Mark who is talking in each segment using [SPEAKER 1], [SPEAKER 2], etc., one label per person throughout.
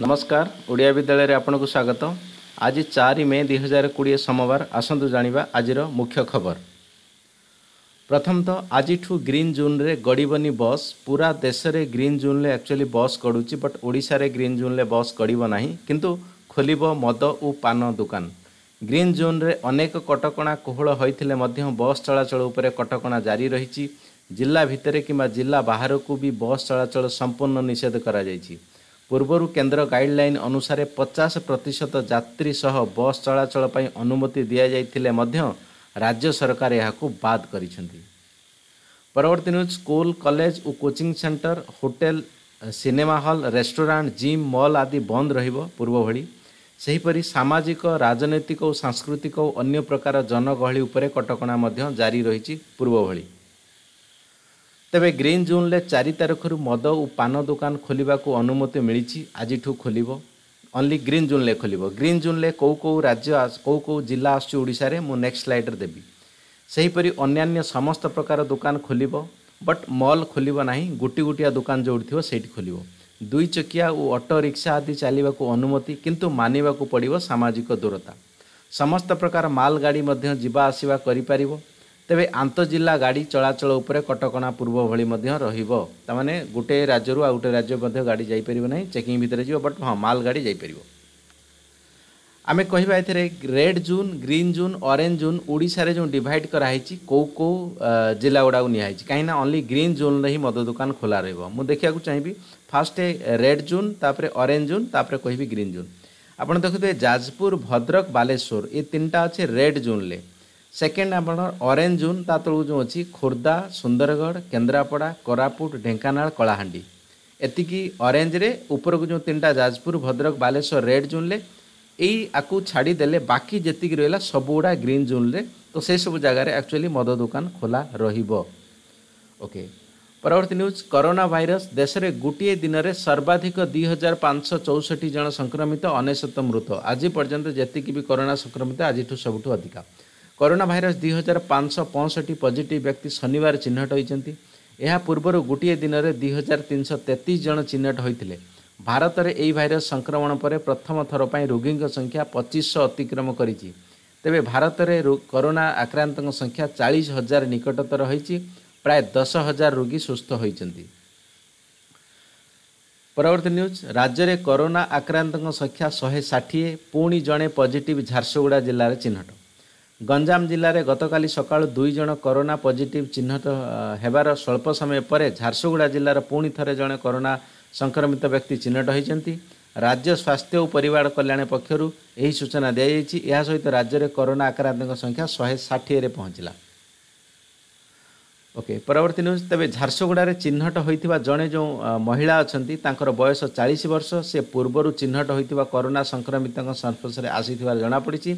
[SPEAKER 1] ନମସ୍କାର ଓଡ଼ିଆ ବିଦ୍ୟାଳୟରେ ଆପଣଙ୍କୁ ସ୍ୱାଗତ ଆଜି ଚାରି ମେ ଦୁଇ ହଜାର କୋଡ଼ିଏ ସୋମବାର ଆସନ୍ତୁ ଜାଣିବା ଆଜିର ମୁଖ୍ୟ ଖବର ପ୍ରଥମତଃ ଆଜିଠୁ ଗ୍ରୀନ୍ ଜୋନ୍ରେ ଗଡ଼ିବନି ବସ୍ ପୁରା ଦେଶରେ ଗ୍ରୀନ୍ ଜୋନ୍ରେ ଆକ୍ଚୁଆଲି ବସ୍ ଗଡ଼ୁଛି ବଟ୍ ଓଡ଼ିଶାରେ ଗ୍ରୀନ୍ ଜୋନ୍ରେ ବସ୍ ଗଡ଼ିବ ନାହିଁ କିନ୍ତୁ ଖୋଲିବ ମଦ ଓ ପାନ ଦୋକାନ ଗ୍ରୀନ୍ ଜୋନ୍ରେ ଅନେକ କଟକଣା କୋହଳ ହୋଇଥିଲେ ମଧ୍ୟ ବସ୍ ଚଳାଚଳ ଉପରେ କଟକଣା ଜାରି ରହିଛି ଜିଲ୍ଲା ଭିତରେ କିମ୍ବା ଜିଲ୍ଲା ବାହାରକୁ ବି ବସ୍ ଚଳାଚଳ ସମ୍ପୂର୍ଣ୍ଣ ନିଷେଧ କରାଯାଇଛି ପୂର୍ବରୁ କେନ୍ଦ୍ର ଗାଇଡ଼ଲାଇନ୍ ଅନୁସାରେ ପଚାଶ ପ୍ରତିଶତ ଯାତ୍ରୀ ସହ ବସ୍ ଚଳାଚଳ ପାଇଁ ଅନୁମତି ଦିଆଯାଇଥିଲେ ମଧ୍ୟ ରାଜ୍ୟ ସରକାର ଏହାକୁ ବାଦ୍ କରିଛନ୍ତି ପରବର୍ତ୍ତୀ ନ୍ୟୁଜ୍ ସ୍କୁଲ କଲେଜ ଓ coaching centre hotel cinema hall restaurant gym mall ଆଦି ବନ୍ଦ ରହିବ ପୂର୍ବଭଳି ସେହିପରି ସାମାଜିକ ରାଜନୈତିକ ଓ ସାଂସ୍କୃତିକ ଓ ଅନ୍ୟ ପ୍ରକାର ଜନଗହଳି ଉପରେ କଟକଣା ମଧ୍ୟ ଜାରି ରହିଛି ପୂର୍ବଭଳି ତେବେ ଗ୍ରୀନ୍ ଜୋନ୍ରେ ଚାରି ତାରିଖରୁ ମଦ ଓ ପାନ ଦୋକାନ ଖୋଲିବାକୁ ଅନୁମତି ମିଳିଛି ଆଜିଠୁ ଖୋଲିବ ଓନ୍ଲି ଗ୍ରୀନ୍ ଜୋନ୍ରେ ଖୋଲିବ ଗ୍ରୀନ୍ ଜୋନ୍ରେ କେଉଁ କେଉଁ ରାଜ୍ୟ କେଉଁ କେଉଁ ଜିଲ୍ଲା ଆସୁଛି ଓଡ଼ିଶାରେ ମୁଁ ନେକ୍ସଟ ସ୍ଲାଇଡ଼ରେ ଦେବି ସେହିପରି ଅନ୍ୟାନ୍ୟ ସମସ୍ତ ପ୍ରକାର ଦୋକାନ ଖୋଲିବ ବଟ୍ ମଲ୍ ଖୋଲିବ ନାହିଁ ଗୋଟି ଗୋଟିଆ ଦୋକାନ ଯେଉଁଠି ଥିବ ସେଇଠି ଖୋଲିବ ଦୁଇ ଚକିଆ ଓ ଅଟୋ ରିକ୍ସା ଆଦି ଚାଲିବାକୁ ଅନୁମତି କିନ୍ତୁ ମାନିବାକୁ ପଡ଼ିବ ସାମାଜିକ ଦୂରତା ସମସ୍ତ ପ୍ରକାର ମାଲ୍ ଗାଡ଼ି ମଧ୍ୟ ଯିବା ଆସିବା କରିପାରିବ ତେବେ ଆନ୍ତଃଜିଲ୍ଲା ଗାଡ଼ି ଚଳାଚଳ ଉପରେ କଟକଣା ପୂର୍ବ ଭଳି ମଧ୍ୟ ରହିବ ତାମାନେ ଗୋଟିଏ ରାଜ୍ୟରୁ ଆଉ ଗୋଟେ ରାଜ୍ୟ ମଧ୍ୟ ଗାଡ଼ି ଯାଇପାରିବ ନାହିଁ ଚେକିଂ ଭିତରେ ଯିବ ବଟ୍ ହଁ ମାଲ ଗାଡ଼ି ଯାଇପାରିବ ଆମେ କହିବା ଏଥିରେ red zone green zone orange zone ଓଡ଼ିଶାରେ ଯେଉଁ ଡିଭାଇଡ଼ କରାହେଇଛି କେଉଁ କେଉଁ ଜିଲ୍ଲା ଗୁଡ଼ାକୁ ନିଆହେଇଛି କାହିଁକିନା ଓନ୍ଲି ଗ୍ରୀନ୍ ଜୋନ୍ରେ ହିଁ ମଦ ଦୋକାନ ଖୋଲା ରହିବ ମୁଁ ଦେଖିବାକୁ ଚାହିଁବି ଫାଷ୍ଟ ରେଡ୍ ଜୋନ୍ ତାପରେ ଅରେଞ୍ଜ ଜୋନ୍ ତାପରେ କହିବି ଗ୍ରୀନ୍ ଜୋନ୍ ଆପଣ ଦେଖୁଥିବେ ଯାଜପୁର ଭଦ୍ରକ ବାଲେଶ୍ୱର ଏ ତିନିଟା ଅଛି ରେଡ୍ ଜୋନ୍ରେ ସେକେଣ୍ଡ ଆପଣଙ୍କର ଅରେଞ୍ଜ ଜୋନ୍ ତା ତଳକୁ ଯେଉଁ ଅଛି ଖୋର୍ଦ୍ଧା ସୁନ୍ଦରଗଡ଼ କେନ୍ଦ୍ରାପଡ଼ା କୋରାପୁଟ ଢେଙ୍କାନାଳ କଳାହାଣ୍ଡି ଏତିକି ଅରେଞ୍ଜରେ ଉପରକୁ ଯେଉଁ ତିନିଟା ଯାଜପୁର ଭଦ୍ରକ ବାଲେଶ୍ୱର ରେଡ୍ ଜୋନ୍ରେ ଏଇ ଆକୁ ଛାଡ଼ିଦେଲେ ବାକି ଯେତିକି ରହିଲା ସବୁଗୁଡ଼ା ଗ୍ରୀନ୍ ଜୋନ୍ରେ ତ ସେସବୁ ଜାଗାରେ ଆକ୍ଚୁଆଲି ମଦ ଦୋକାନ ଖୋଲା ରହିବ ଓକେ ପରବର୍ତ୍ତୀ ନ୍ୟୁଜ୍ କରୋନା ଭାଇରସ୍ ଦେଶରେ ଗୋଟିଏ ଦିନରେ ସର୍ବାଧିକ ଦୁଇ ହଜାର ପାଞ୍ଚଶହ ଚଉଷଠି ଜଣ ସଂକ୍ରମିତ ଅନେଶତ ମୃତ ଆଜି ପର୍ଯ୍ୟନ୍ତ ଯେତିକି ବି କରୋନା ସଂକ୍ରମିତ ଆଜିଠୁ ସବୁଠୁ ଅଧିକା କରୋନା ଭାଇରସ୍ ଦୁଇ ହଜାର ପାଞ୍ଚଶହ ପଞ୍ଚଷଠି ପଜିଟିଭ୍ ବ୍ୟକ୍ତି ଶନିବାର ଚିହ୍ନଟ ହୋଇଛନ୍ତି ଏହା ପୂର୍ବରୁ ଗୋଟିଏ ଦିନରେ ଦୁଇ ହଜାର ତିନିଶହ ତେତିଶ ଜଣ ଚିହ୍ନଟ ହୋଇଥିଲେ ଭାରତରେ ଏହି ଭାଇରସ୍ ସଂକ୍ରମଣ ପରେ ପ୍ରଥମ ଥର ପାଇଁ ରୋଗୀଙ୍କ ସଂଖ୍ୟା ପଚିଶଶହ ଅତିକ୍ରମ କରିଛି ତେବେ ଭାରତରେ କରୋନା ଆକ୍ରାନ୍ତଙ୍କ ସଂଖ୍ୟା ଚାଳିଶ ହଜାର ନିକଟତର ହୋଇଛି ପ୍ରାୟ ଦଶ ହଜାର ରୋଗୀ ସୁସ୍ଥ ହୋଇଛନ୍ତି ପରବର୍ତ୍ତୀ ନ୍ୟୁଜ୍ ରାଜ୍ୟରେ କରୋନା ଆକ୍ରାନ୍ତଙ୍କ ସଂଖ୍ୟା ଶହେ ଷାଠିଏ ପୁଣି ଜଣେ ପଜିଟିଭ୍ ଝାରସୁଗୁଡ଼ା ଜିଲ୍ଲାରେ ଚିହ୍ନଟ ଗଞ୍ଜାମ ଜିଲ୍ଲାରେ ଗତକାଲି ସକାଳୁ ଦୁଇ ଜଣ କରୋନା ପଜିଟିଭ୍ ଚିହ୍ନଟ ହେବାର ସ୍ୱଳ୍ପ ସମୟ ପରେ ଝାରସୁଗୁଡ଼ା ଜିଲ୍ଲାର ପୁଣି ଥରେ ଜଣେ କରୋନା ସଂକ୍ରମିତ ବ୍ୟକ୍ତି ଚିହ୍ନଟ ହୋଇଛନ୍ତି ରାଜ୍ୟ ସ୍ୱାସ୍ଥ୍ୟ ଓ ପରିବାର କଲ୍ୟାଣ ପକ୍ଷରୁ ଏହି ସୂଚନା ଦିଆଯାଇଛି ଏହା ସହିତ ରାଜ୍ୟରେ କରୋନା ଆକ୍ରାନ୍ତଙ୍କ ସଂଖ୍ୟା ଶହେ ଷାଠିଏରେ ପହଞ୍ଚିଲା ଓକେ ପରବର୍ତ୍ତୀ ନ୍ୟୁଜ୍ ତେବେ ଝାରସୁଗୁଡ଼ାରେ ଚିହ୍ନଟ ହୋଇଥିବା ଜଣେ ଯେଉଁ ମହିଳା ଅଛନ୍ତି ତାଙ୍କର ବୟସ ଚାଳିଶ ବର୍ଷ ସେ ପୂର୍ବରୁ ଚିହ୍ନଟ ହୋଇଥିବା କରୋନା ସଂକ୍ରମିତଙ୍କ ସଂସ୍ପର୍ଶରେ ଆସିଥିବାର ଜଣାପଡ଼ିଛି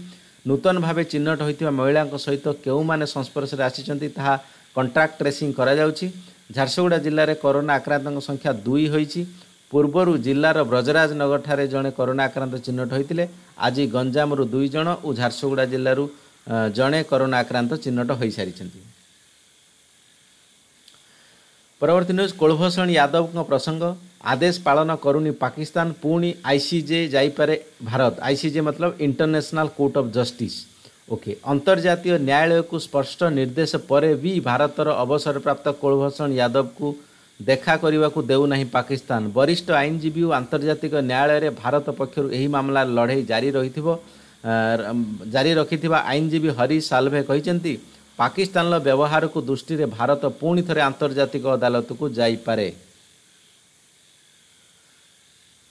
[SPEAKER 1] ନୂତନ ଭାବେ ଚିହ୍ନଟ ହୋଇଥିବା ମହିଳାଙ୍କ ସହିତ କେଉଁମାନେ ସଂସ୍ପର୍ଶରେ ଆସିଛନ୍ତି ତାହା କଣ୍ଟ୍ରାକ୍ଟ ଟ୍ରେସିଂ କରାଯାଉଛି ଝାରସୁଗୁଡ଼ା ଜିଲ୍ଲାରେ କରୋନା ଆକ୍ରାନ୍ତଙ୍କ ସଂଖ୍ୟା ଦୁଇ ହୋଇଛି ପୂର୍ବରୁ ଜିଲ୍ଲାର ବ୍ରଜରାଜନଗରଠାରେ ଜଣେ କରୋନା ଆକ୍ରାନ୍ତ ଚିହ୍ନଟ ହୋଇଥିଲେ ଆଜି ଗଞ୍ଜାମରୁ ଦୁଇ ଜଣ ଓ ଝାରସୁଗୁଡ଼ା ଜିଲ୍ଲାରୁ ଜଣେ କରୋନା ଆକ୍ରାନ୍ତ ଚିହ୍ନଟ ହୋଇସାରିଛନ୍ତି ପରବର୍ତ୍ତୀ ନ୍ୟୁଜ୍ କୁଳଭୂଷଣ ଯାଦବଙ୍କ ପ୍ରସଙ୍ଗ आदेश पालन पान पाकिस्तान आईसीजे जाई आइसिजे भारत आईसीजे मतलब International Court of Justice okay न्यायालय को स्पष्ट निर्देश पर वि भारत को देखा कुलभूषण को देखाकर नहीं पाकिस्तान वरिष्ठ आईएनजीबी आन्तर्जातिक न्यायालय रे भारत पक्षहरू मामला लडै जारी जारी आईएनजीबी रकिति पाकिस्तान हरिश व्यवहार को दृष्टि रे भारत पूर्णि थरे पो अदालत को जाई पारे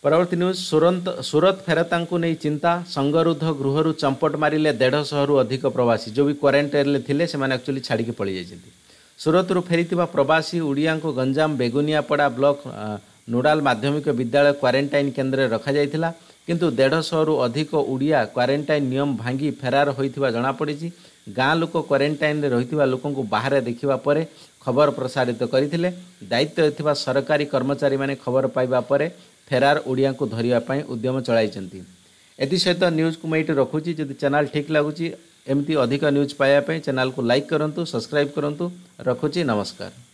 [SPEAKER 1] ପରବର୍ତ୍ତୀ ନ୍ୟୁଜ୍ ସୁରନ୍ତ ସୁରତ ଫେରତାଙ୍କୁ ନେଇ ଚିନ୍ତା ସଙ୍ଗରୁଦ୍ଧ ଗୃହରୁ ଚମ୍ପଟ ମାରିଲେ ଦେଢ଼ଶହରୁ ଅଧିକ ପ୍ରବାସୀ ଯେଉଁ ବି କ୍ୱାରେଣ୍ଟାଇନ୍ରେ ଥିଲେ ସେମାନେ ଆକ୍ଚୁଆଲି ଛାଡ଼ିକି ପଳେଇଯାଇଛନ୍ତି ସୁରତରୁ ଫେରିଥିବା ପ୍ରବାସୀ ଓଡ଼ିଆଙ୍କୁ ଗଞ୍ଜାମ ବେଗୁନିଆପଡ଼ା ବ୍ଲକ ନୋଡାଲ ମାଧ୍ୟମିକ ବିଦ୍ୟାଳୟ କ୍ୱାରେଣ୍ଟାଇନ୍ କେନ୍ଦ୍ରରେ ରଖାଯାଇଥିଲା କିନ୍ତୁ ଦେଢ଼ଶହରୁ ଅଧିକ ଓଡ଼ିଆ କ୍ୱାରେଣ୍ଟାଇନ୍ ନିୟମ ଭାଙ୍ଗି ଫେରାର ହୋଇଥିବା ଜଣାପଡ଼ିଛି ଗାଁ ଲୋକ କ୍ୱାରେଣ୍ଟାଇନ୍ରେ ରହିଥିବା ଲୋକଙ୍କୁ ବାହାରେ ଦେଖିବା ପରେ ଖବର ପ୍ରସାରିତ କରିଥିଲେ ଦାୟିତ୍ୱରେ ଥିବା ସରକାରୀ କର୍ମଚାରୀମାନେ ଖବର ପାଇବା ପରେ फेरार ओडिया को धरवाई उद्यम चल सहित न्यूज को मुझे रखुच्छे जब चैनल ठीक लगुच एमती अधिक न्यूज पाया चैनल को लाइक करूँ सब्सक्राइब करूँ रखुचि नमस्कार